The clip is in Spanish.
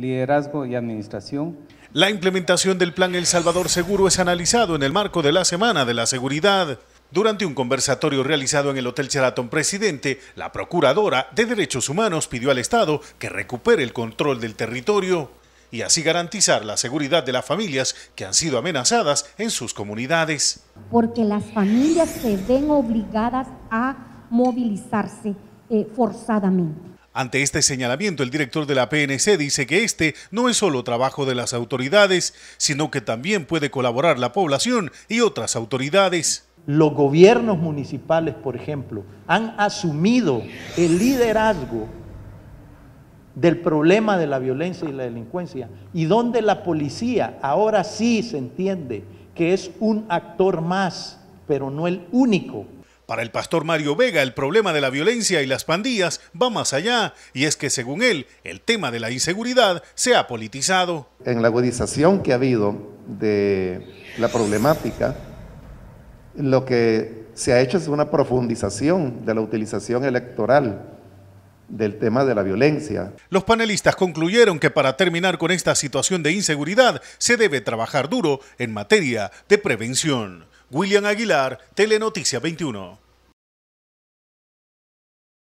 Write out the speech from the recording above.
liderazgo y administración. La implementación del Plan El Salvador Seguro es analizado en el marco de la Semana de la Seguridad. Durante un conversatorio realizado en el Hotel Sheraton Presidente, la Procuradora de Derechos Humanos pidió al Estado que recupere el control del territorio y así garantizar la seguridad de las familias que han sido amenazadas en sus comunidades. Porque las familias se ven obligadas a movilizarse eh, forzadamente. Ante este señalamiento, el director de la PNC dice que este no es solo trabajo de las autoridades, sino que también puede colaborar la población y otras autoridades. Los gobiernos municipales, por ejemplo, han asumido el liderazgo del problema de la violencia y la delincuencia, y donde la policía ahora sí se entiende que es un actor más, pero no el único para el pastor Mario Vega, el problema de la violencia y las pandillas va más allá, y es que según él, el tema de la inseguridad se ha politizado. En la agudización que ha habido de la problemática, lo que se ha hecho es una profundización de la utilización electoral del tema de la violencia. Los panelistas concluyeron que para terminar con esta situación de inseguridad se debe trabajar duro en materia de prevención. William Aguilar, Telenoticia 21.